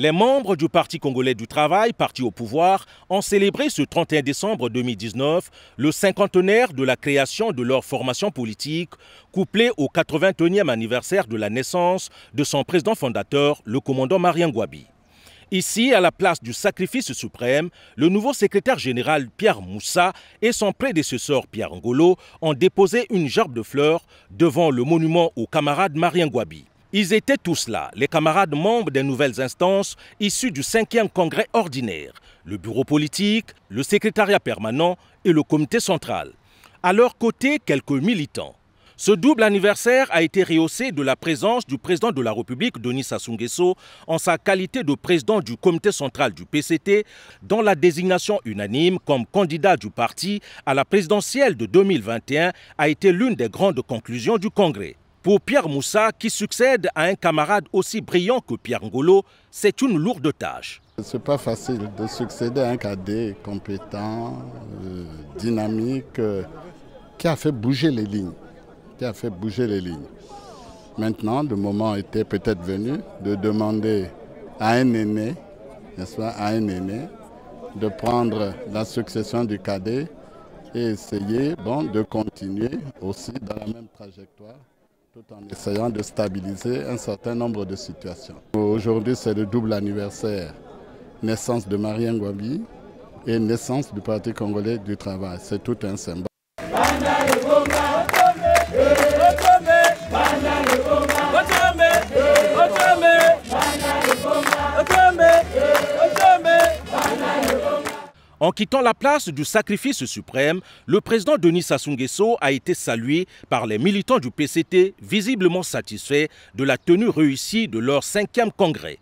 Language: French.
Les membres du Parti congolais du travail, parti au pouvoir, ont célébré ce 31 décembre 2019 le cinquantenaire de la création de leur formation politique, couplé au 81e anniversaire de la naissance de son président fondateur, le commandant Marien Gwabi. Ici, à la place du sacrifice suprême, le nouveau secrétaire général Pierre Moussa et son prédécesseur Pierre Ngolo ont déposé une gerbe de fleurs devant le monument au camarade Marien Gwabi. Ils étaient tous là, les camarades membres des nouvelles instances issues du 5e congrès ordinaire, le bureau politique, le secrétariat permanent et le comité central. À leur côté, quelques militants. Ce double anniversaire a été rehaussé de la présence du président de la République, Denis Sassou Nguesso, en sa qualité de président du comité central du PCT, dont la désignation unanime comme candidat du parti à la présidentielle de 2021 a été l'une des grandes conclusions du congrès. Pour Pierre Moussa, qui succède à un camarade aussi brillant que Pierre Ngolo, c'est une lourde tâche. Ce n'est pas facile de succéder à un cadet compétent, euh, dynamique, euh, qui a fait bouger les lignes. Qui a fait bouger les lignes. Maintenant, le moment était peut-être venu de demander à un aîné, n'est-ce à un aîné, de prendre la succession du cadet et essayer de continuer aussi dans la même trajectoire tout en essayant de stabiliser un certain nombre de situations. Aujourd'hui, c'est le double anniversaire, naissance de Marien Gwabi et naissance du Parti congolais du travail. C'est tout un symbole. En quittant la place du sacrifice suprême, le président Denis Sassou Nguesso a été salué par les militants du PCT, visiblement satisfaits de la tenue réussie de leur cinquième congrès.